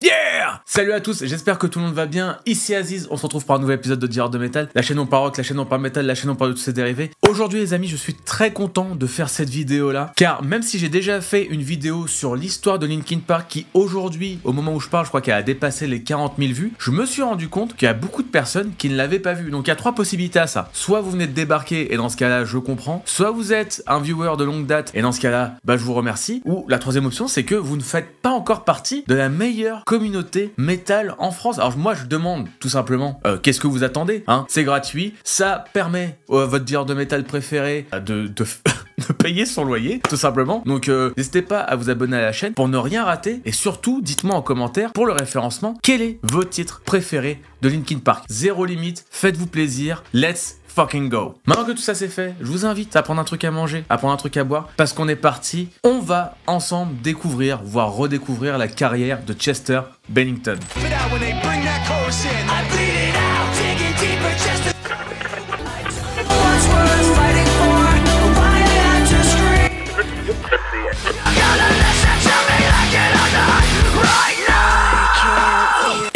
Yeah! Salut à tous, j'espère que tout le monde va bien. Ici Aziz, on se retrouve pour un nouvel épisode de Dire de Metal la chaîne on parle la chaîne on parle metal, la chaîne on parle de tous ses dérivés. Aujourd'hui les amis, je suis très content de faire cette vidéo là, car même si j'ai déjà fait une vidéo sur l'histoire de Linkin Park qui aujourd'hui, au moment où je parle, je crois qu'elle a dépassé les 40 000 vues, je me suis rendu compte qu'il y a beaucoup de personnes qui ne l'avaient pas vue Donc il y a trois possibilités à ça. Soit vous venez de débarquer, et dans ce cas-là, je comprends. Soit vous êtes un viewer de longue date, et dans ce cas-là, bah je vous remercie. Ou la troisième option, c'est que vous ne faites pas encore partie de la meilleure communauté métal en France. Alors moi, je demande tout simplement, euh, qu'est-ce que vous attendez hein C'est gratuit, ça permet à euh, votre dealer de métal préféré euh, de, de... payer son loyer, tout simplement. Donc n'hésitez pas à vous abonner à la chaîne pour ne rien rater. Et surtout, dites-moi en commentaire pour le référencement quel est votre titre préféré de Linkin Park. Zéro limite, faites-vous plaisir, let's fucking go. Maintenant que tout ça c'est fait, je vous invite à prendre un truc à manger, à prendre un truc à boire, parce qu'on est parti, on va ensemble découvrir, voire redécouvrir la carrière de Chester Bennington.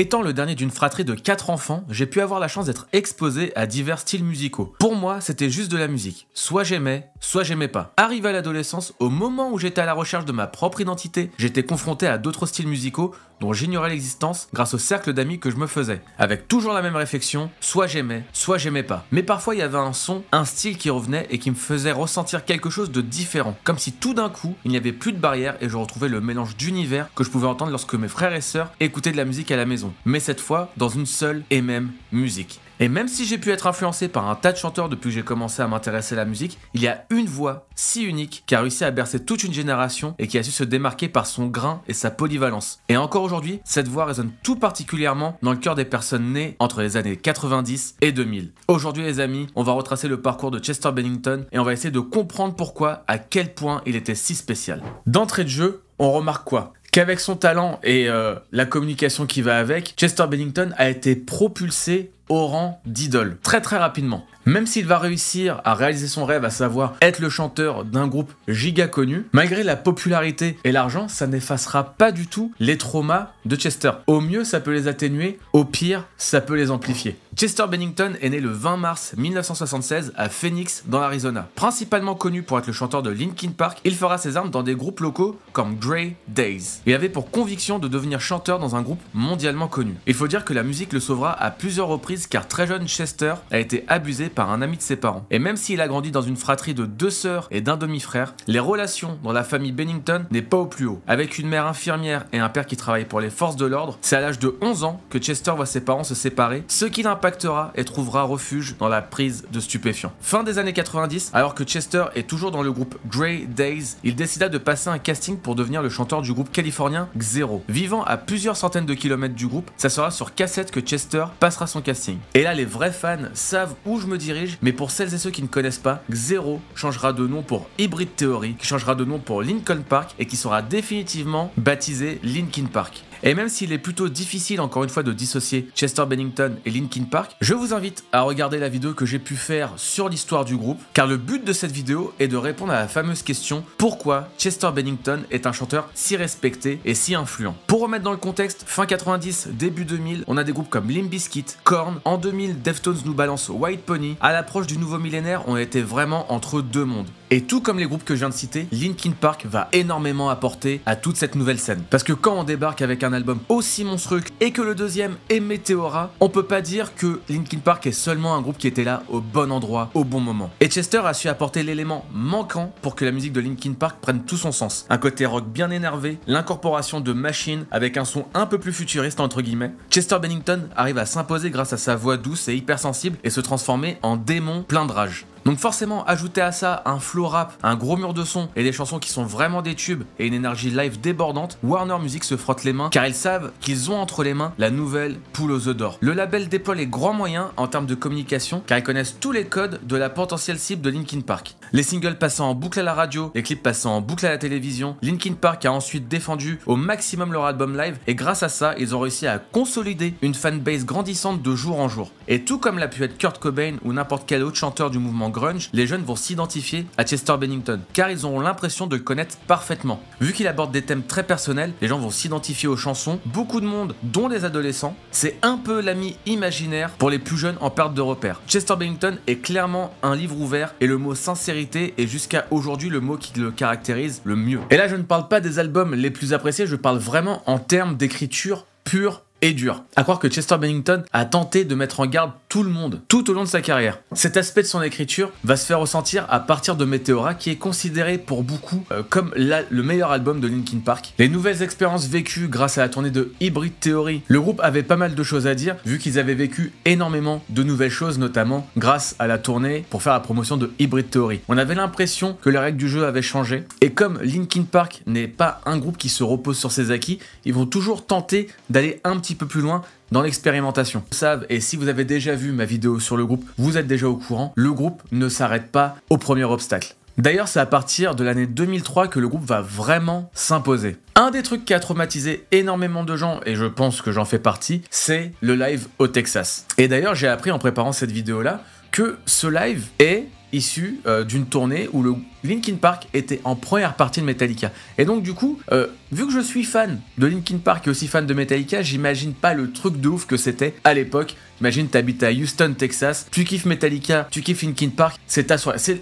Étant le dernier d'une fratrie de 4 enfants, j'ai pu avoir la chance d'être exposé à divers styles musicaux. Pour moi, c'était juste de la musique. Soit j'aimais, soit j'aimais pas. Arrivé à l'adolescence, au moment où j'étais à la recherche de ma propre identité, j'étais confronté à d'autres styles musicaux dont j'ignorais l'existence grâce au cercle d'amis que je me faisais, avec toujours la même réflexion, soit j'aimais, soit j'aimais pas. Mais parfois il y avait un son, un style qui revenait et qui me faisait ressentir quelque chose de différent, comme si tout d'un coup il n'y avait plus de barrière et je retrouvais le mélange d'univers que je pouvais entendre lorsque mes frères et sœurs écoutaient de la musique à la maison, mais cette fois dans une seule et même musique. Et même si j'ai pu être influencé par un tas de chanteurs depuis que j'ai commencé à m'intéresser à la musique, il y a une voix si unique qui a réussi à bercer toute une génération et qui a su se démarquer par son grain et sa polyvalence. Et encore aujourd'hui, cette voix résonne tout particulièrement dans le cœur des personnes nées entre les années 90 et 2000. Aujourd'hui les amis, on va retracer le parcours de Chester Bennington et on va essayer de comprendre pourquoi, à quel point il était si spécial. D'entrée de jeu, on remarque quoi qu'avec son talent et euh, la communication qui va avec, Chester Bennington a été propulsé au rang d'idole, très très rapidement. Même s'il va réussir à réaliser son rêve, à savoir être le chanteur d'un groupe giga connu, malgré la popularité et l'argent, ça n'effacera pas du tout les traumas de Chester. Au mieux, ça peut les atténuer, au pire, ça peut les amplifier. Chester Bennington est né le 20 mars 1976 à Phoenix, dans l'Arizona. Principalement connu pour être le chanteur de Linkin Park, il fera ses armes dans des groupes locaux comme Grey Days. Il avait pour conviction de devenir chanteur dans un groupe mondialement connu. Il faut dire que la musique le sauvera à plusieurs reprises car très jeune Chester a été abusé par un ami de ses parents. Et même s'il a grandi dans une fratrie de deux sœurs et d'un demi-frère, les relations dans la famille Bennington n'est pas au plus haut. Avec une mère infirmière et un père qui travaille pour les forces de l'ordre, c'est à l'âge de 11 ans que Chester voit ses parents se séparer, ce qui l'impactera et trouvera refuge dans la prise de stupéfiants. Fin des années 90, alors que Chester est toujours dans le groupe Grey Days, il décida de passer un casting pour devenir le chanteur du groupe californien Xero. Vivant à plusieurs centaines de kilomètres du groupe, ça sera sur cassette que Chester passera son casting. Et là, les vrais fans savent où je me dis mais pour celles et ceux qui ne connaissent pas, Xero changera de nom pour Hybrid Theory, qui changera de nom pour Lincoln Park et qui sera définitivement baptisé Linkin Park. Et même s'il est plutôt difficile encore une fois de dissocier Chester Bennington et Linkin Park, je vous invite à regarder la vidéo que j'ai pu faire sur l'histoire du groupe, car le but de cette vidéo est de répondre à la fameuse question pourquoi Chester Bennington est un chanteur si respecté et si influent. Pour remettre dans le contexte, fin 90, début 2000, on a des groupes comme Limp Bizkit, Korn, en 2000 Deftones nous balance White Pony, à l'approche du nouveau millénaire on était vraiment entre deux mondes. Et tout comme les groupes que je viens de citer, Linkin Park va énormément apporter à toute cette nouvelle scène. Parce que quand on débarque avec un album aussi monstrueux et que le deuxième est Meteora, on peut pas dire que Linkin Park est seulement un groupe qui était là au bon endroit, au bon moment. Et Chester a su apporter l'élément manquant pour que la musique de Linkin Park prenne tout son sens. Un côté rock bien énervé, l'incorporation de machines avec un son un peu plus futuriste entre guillemets. Chester Bennington arrive à s'imposer grâce à sa voix douce et hypersensible et se transformer en démon plein de rage. Donc forcément, ajouter à ça un flow rap, un gros mur de son et des chansons qui sont vraiment des tubes et une énergie live débordante, Warner Music se frotte les mains car ils savent qu'ils ont entre les mains la nouvelle poule aux œufs d'or. Le label déploie les grands moyens en termes de communication car ils connaissent tous les codes de la potentielle cible de Linkin Park. Les singles passant en boucle à la radio, les clips passant en boucle à la télévision, Linkin Park a ensuite défendu au maximum leur album live et grâce à ça, ils ont réussi à consolider une fanbase grandissante de jour en jour. Et tout comme l'a pu être Kurt Cobain ou n'importe quel autre chanteur du mouvement grunge, les jeunes vont s'identifier à Chester Bennington car ils auront l'impression de le connaître parfaitement. Vu qu'il aborde des thèmes très personnels, les gens vont s'identifier aux chansons, beaucoup de monde, dont les adolescents, c'est un peu l'ami imaginaire pour les plus jeunes en perte de repères. Chester Bennington est clairement un livre ouvert et le mot sincère et jusqu'à aujourd'hui le mot qui le caractérise le mieux. Et là, je ne parle pas des albums les plus appréciés, je parle vraiment en termes d'écriture pure et dur. À croire que Chester Bennington a tenté de mettre en garde tout le monde tout au long de sa carrière. Cet aspect de son écriture va se faire ressentir à partir de Meteora qui est considéré pour beaucoup euh, comme le meilleur album de Linkin Park. Les nouvelles expériences vécues grâce à la tournée de Hybrid Theory, le groupe avait pas mal de choses à dire vu qu'ils avaient vécu énormément de nouvelles choses notamment grâce à la tournée pour faire la promotion de Hybrid Theory. On avait l'impression que les règles du jeu avaient changé et comme Linkin Park n'est pas un groupe qui se repose sur ses acquis, ils vont toujours tenter d'aller un petit peu plus loin dans l'expérimentation. Vous savez, et si vous avez déjà vu ma vidéo sur le groupe, vous êtes déjà au courant, le groupe ne s'arrête pas au premier obstacle. D'ailleurs, c'est à partir de l'année 2003 que le groupe va vraiment s'imposer. Un des trucs qui a traumatisé énormément de gens, et je pense que j'en fais partie, c'est le live au Texas. Et d'ailleurs, j'ai appris en préparant cette vidéo-là que ce live est issu euh, d'une tournée où le Linkin Park était en première partie de Metallica. Et donc du coup, euh, vu que je suis fan de Linkin Park et aussi fan de Metallica, j'imagine pas le truc de ouf que c'était à l'époque. Imagine t'habites à Houston, Texas, tu kiffes Metallica, tu kiffes Linkin Park, c'est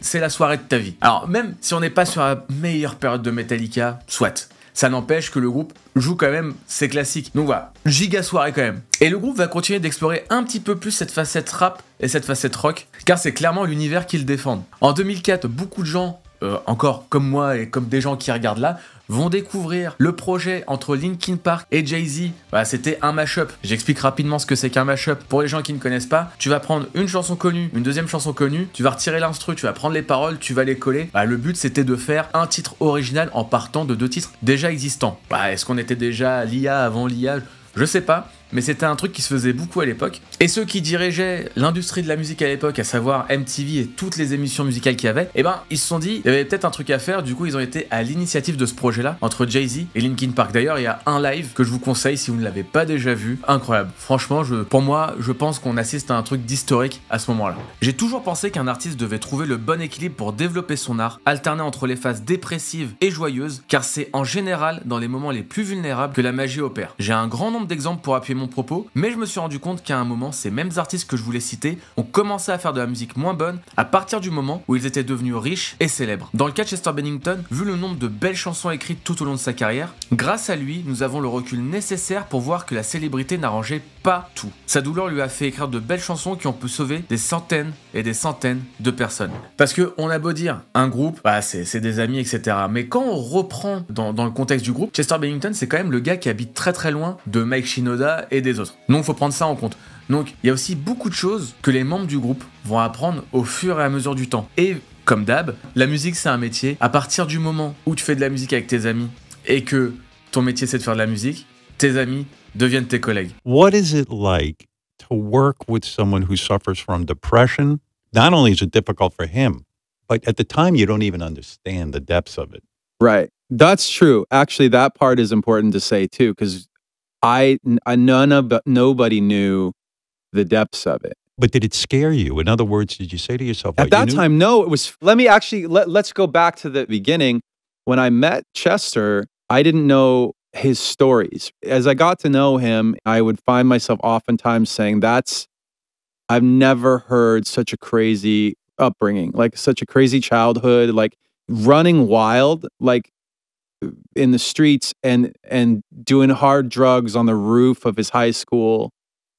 c'est la soirée de ta vie. Alors même si on n'est pas sur la meilleure période de Metallica, soit ça n'empêche que le groupe joue quand même ses classiques. Donc voilà, giga soirée quand même. Et le groupe va continuer d'explorer un petit peu plus cette facette rap et cette facette rock, car c'est clairement l'univers qu'ils défendent. En 2004, beaucoup de gens euh, encore comme moi et comme des gens qui regardent là, vont découvrir le projet entre Linkin Park et Jay-Z. Bah, c'était un mashup. J'explique rapidement ce que c'est qu'un mashup. Pour les gens qui ne connaissent pas, tu vas prendre une chanson connue, une deuxième chanson connue, tu vas retirer l'instru, tu vas prendre les paroles, tu vas les coller. Bah, le but c'était de faire un titre original en partant de deux titres déjà existants. Bah, est-ce qu'on était déjà l'IA avant l'IA Je sais pas mais c'était un truc qui se faisait beaucoup à l'époque. Et ceux qui dirigeaient l'industrie de la musique à l'époque, à savoir MTV et toutes les émissions musicales qu'il y avait, eh ben, ils se sont dit, il y avait peut-être un truc à faire, du coup, ils ont été à l'initiative de ce projet-là, entre Jay-Z et Linkin Park. D'ailleurs, il y a un live que je vous conseille si vous ne l'avez pas déjà vu, incroyable. Franchement, je, pour moi, je pense qu'on assiste à un truc d'historique à ce moment-là. J'ai toujours pensé qu'un artiste devait trouver le bon équilibre pour développer son art, alterner entre les phases dépressives et joyeuses, car c'est en général dans les moments les plus vulnérables que la magie opère. J'ai un grand nombre d'exemples pour appuyer mon propos, mais je me suis rendu compte qu'à un moment, ces mêmes artistes que je voulais citer ont commencé à faire de la musique moins bonne à partir du moment où ils étaient devenus riches et célèbres. Dans le cas de Chester Bennington, vu le nombre de belles chansons écrites tout au long de sa carrière, grâce à lui, nous avons le recul nécessaire pour voir que la célébrité n'arrangeait pas tout. Sa douleur lui a fait écrire de belles chansons qui ont pu sauver des centaines et des centaines de personnes. Parce que on a beau dire, un groupe, bah, c'est des amis, etc. Mais quand on reprend dans, le contexte du groupe, Chester Bennington, c'est quand même le gars qui habite très très loin de Mike Shinoda et des autres. Donc faut prendre ça en compte. Donc il y a aussi beaucoup de choses que les membres du groupe vont apprendre au fur et à mesure du temps. Et comme d'hab, la musique c'est un métier. À partir du moment où tu fais de la musique avec tes amis et que ton métier c'est de faire de la musique, tes amis deviennent tes collègues. What is it like to work with someone who suffers from depression? Not only is it difficult for him, but at the time you don't even understand the depths of it. Right. That's true. Actually, that part is important to say too, because I, I none of, nobody knew the depths of it. But did it scare you? In other words, did you say to yourself at that you time? No, it was. Let me actually let, let's go back to the beginning. When I met Chester, I didn't know his stories. As I got to know him, I would find myself oftentimes saying, "That's I've never heard such a crazy upbringing, like such a crazy childhood, like running wild, like in the streets and and doing hard drugs on the roof of his high school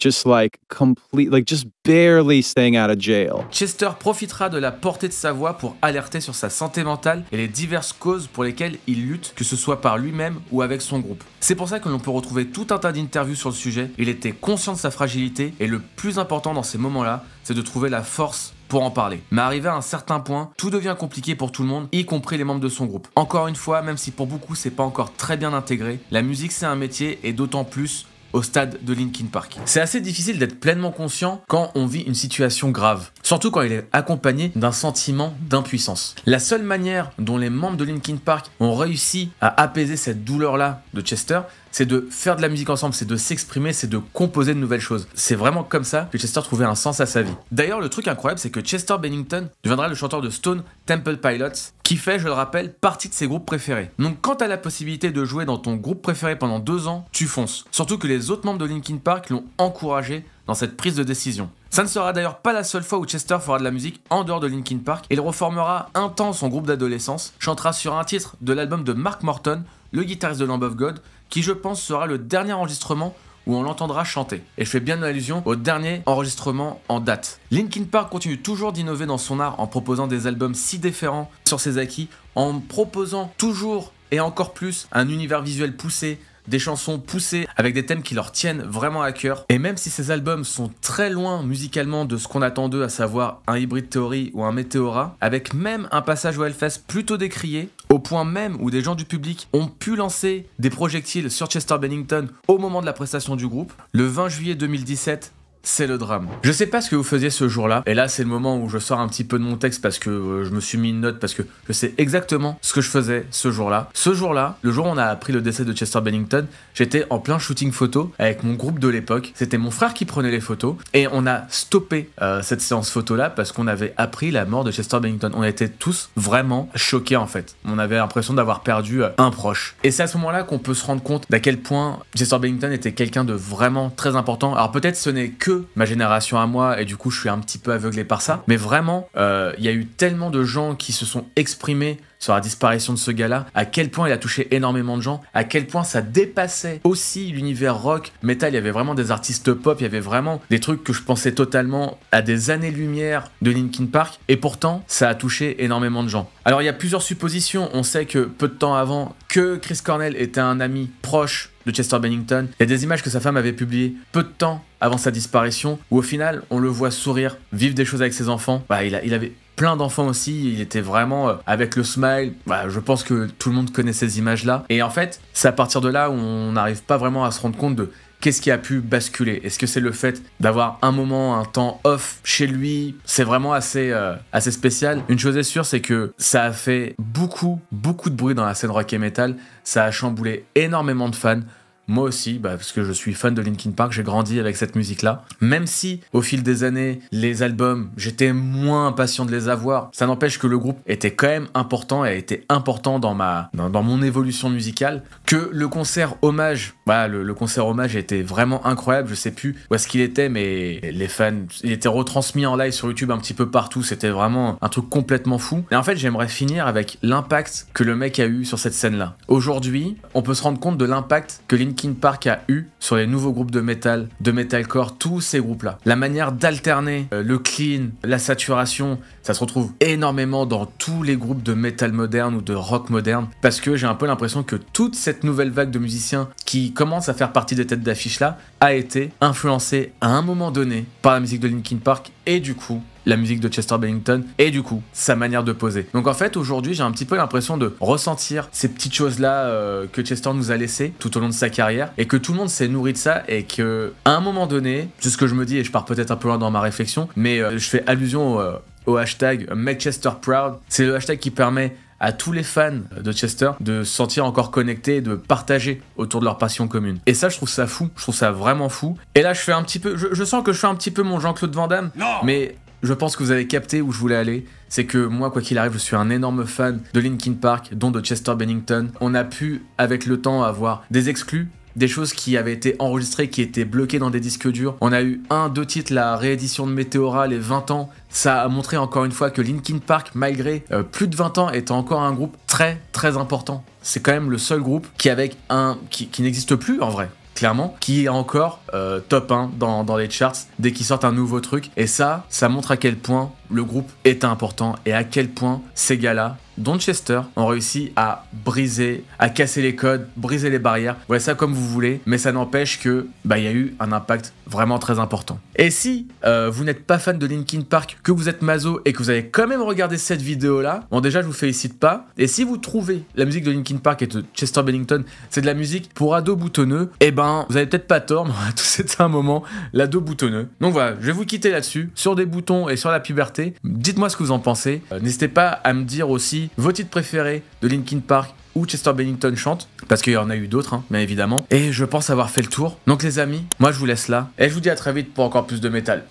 just like complete like just barely staying out of jail. Chester profitera de la portée de sa voix pour alerter sur sa santé mentale et les diverses causes pour lesquelles il lutte, que ce soit par lui-même ou avec son groupe. C'est pour ça que l'on peut retrouver tout un tas d'interviews sur le sujet. Il était conscient de sa fragilité et le plus important dans ces moments-là, c'est de trouver la force en parler. Mais arrivé à un certain point, tout devient compliqué pour tout le monde, y compris les membres de son groupe. Encore une fois, même si pour beaucoup c'est pas encore très bien intégré, la musique c'est un métier et d'autant plus au stade de Linkin Park. C'est assez difficile d'être pleinement conscient quand on vit une situation grave, surtout quand il est accompagné d'un sentiment d'impuissance. La seule manière dont les membres de Linkin Park ont réussi à apaiser cette douleur-là de Chester, c'est de faire de la musique ensemble, c'est de s'exprimer, c'est de composer de nouvelles choses. C'est vraiment comme ça que Chester trouvait un sens à sa vie. D'ailleurs, le truc incroyable, c'est que Chester Bennington deviendra le chanteur de Stone Temple Pilots, qui fait, je le rappelle, partie de ses groupes préférés. Donc quand t'as la possibilité de jouer dans ton groupe préféré pendant deux ans, tu fonces. Surtout que les autres membres de Linkin Park l'ont encouragé dans cette prise de décision. Ça ne sera d'ailleurs pas la seule fois où Chester fera de la musique en dehors de Linkin Park, il reformera un temps son groupe d'adolescence, chantera sur un titre de l'album de Mark Morton, le guitariste de Lamb of God, qui je pense sera le dernier enregistrement où on l'entendra chanter. Et je fais bien allusion au dernier enregistrement en date. Linkin Park continue toujours d'innover dans son art en proposant des albums si différents sur ses acquis, en proposant toujours et encore plus un univers visuel poussé, des chansons poussées avec des thèmes qui leur tiennent vraiment à cœur. Et même si ces albums sont très loin musicalement de ce qu'on attend d'eux, à savoir un hybride théorie ou un météora, avec même un passage au Hellfest plutôt décrié, au point même où des gens du public ont pu lancer des projectiles sur Chester Bennington au moment de la prestation du groupe. Le 20 juillet 2017, c'est le drame. Je sais pas ce que vous faisiez ce jour-là, et là c'est le moment où je sors un petit peu de mon texte parce que euh, je me suis mis une note, parce que je sais exactement ce que je faisais ce jour-là. Ce jour-là, le jour où on a appris le décès de Chester Bennington, j'étais en plein shooting photo avec mon groupe de l'époque. C'était mon frère qui prenait les photos, et on a stoppé euh, cette séance photo-là parce qu'on avait appris la mort de Chester Bennington. On était tous vraiment choqués en fait. On avait l'impression d'avoir perdu euh, un proche. Et c'est à ce moment-là qu'on peut se rendre compte d'à quel point Chester Bennington était quelqu'un de vraiment très important. Alors peut-être ce n'est que ma génération à moi, et du coup, je suis un petit peu aveuglé par ça. Mais vraiment, euh, il y a eu tellement de gens qui se sont exprimés sur la disparition de ce gars-là, à quel point il a touché énormément de gens, à quel point ça dépassait aussi l'univers rock, metal, il y avait vraiment des artistes pop, il y avait vraiment des trucs que je pensais totalement à des années-lumière de Linkin Park, et pourtant ça a touché énormément de gens. Alors il y a plusieurs suppositions, on sait que peu de temps avant, que Chris Cornell était un ami proche de Chester Bennington, il y a des images que sa femme avait publiées peu de temps avant sa disparition, où au final, on le voit sourire, vivre des choses avec ses enfants. Bah, il, avait plein d'enfants aussi, il était vraiment euh, avec le smile, bah, je pense que tout le monde connaît ces images-là. Et en fait, c'est à partir de là où on n'arrive pas vraiment à se rendre compte de qu'est-ce qui a pu basculer Est-ce que c'est le fait d'avoir un moment, un temps off chez lui C'est vraiment assez, euh, assez spécial. Une chose est sûre, c'est que ça a fait beaucoup, beaucoup de bruit dans la scène rock et metal. Ça a chamboulé énormément de fans. Moi aussi, bah, parce que je suis fan de Linkin Park, j'ai grandi avec cette musique-là. Même si, au fil des années, les albums, j'étais moins impatient de les avoir, ça n'empêche que le groupe était quand même important et a été important dans, ma, dans, mon évolution musicale. Que le concert hommage, bah, le, le concert hommage était vraiment incroyable, je sais plus où est-ce qu'il était, mais les fans, il était retransmis en live sur YouTube un petit peu partout, c'était vraiment un truc complètement fou. Et en fait, j'aimerais finir avec l'impact que le mec a eu sur cette scène-là. Aujourd'hui, on peut se rendre compte de l'impact que Linkin Linkin Park a eu sur les nouveaux groupes de metal, de metalcore, tous ces groupes-là. La manière d'alterner euh, le clean, la saturation, ça se retrouve énormément dans tous les groupes de metal moderne ou de rock moderne, parce que j'ai un peu l'impression que toute cette nouvelle vague de musiciens qui commence à faire partie des têtes d'affiche là a été influencée à un moment donné par la musique de Linkin Park et du coup la musique de Chester Bennington et du coup sa manière de poser. Donc en fait aujourd'hui j'ai un petit peu l'impression de ressentir ces petites choses là euh, que Chester nous a laissées tout au long de sa carrière et que tout le monde s'est nourri de ça et que à un moment donné, c'est ce que je me dis et je pars peut-être un peu loin dans ma réflexion, mais euh, je fais allusion au, euh, hashtag Make Proud. C'est le hashtag qui permet à tous les fans de Chester de se sentir encore connectés et de partager autour de leur passion commune. Et ça, je trouve ça fou, je trouve ça vraiment fou. Et là, je fais un petit peu, je, sens que je fais un petit peu mon Jean-Claude Van Damme, non mais je pense que vous avez capté où je voulais aller. C'est que moi, quoi qu'il arrive, je suis un énorme fan de Linkin Park, dont de Chester Bennington. On a pu, avec le temps, avoir des exclus, des choses qui avaient été enregistrées, qui étaient bloquées dans des disques durs. On a eu un, deux titres, la réédition de Meteora, les 20 ans. Ça a montré encore une fois que Linkin Park, malgré euh, plus de 20 ans, est encore un groupe très très important. C'est quand même le seul groupe qui, avec un, qui n'existe plus en vrai clairement, qui est encore euh, top 1 dans, dans les charts dès qu'ils sortent un nouveau truc. Et ça, ça montre à quel point le groupe est important et à quel point ces gars-là Chester ont réussi à briser, à casser les codes, briser les barrières. Voyez ouais, ça comme vous voulez, mais ça n'empêche que bah il y a eu un impact vraiment très important. Et si euh, vous n'êtes pas fan de Linkin Park, que vous êtes mazo et que vous avez quand même regardé cette vidéo là, bon déjà je vous félicite pas. Et si vous trouvez la musique de Linkin Park et de Chester Bennington, c'est de la musique pour ados boutonneux, eh ben vous avez peut-être pas tort, mais tout un moment l'ado boutonneux. Donc voilà, je vais vous quitter là-dessus, sur des boutons et sur la puberté. Dites-moi ce que vous en pensez. Euh, n'hésitez pas à me dire aussi vos titres préférés de Linkin Park Ou Chester Bennington chante, parce qu'il y en a eu d'autres, hein, bien évidemment. Et je pense avoir fait le tour. Donc les amis, moi je vous laisse là, et je vous dis à très vite pour encore plus de métal.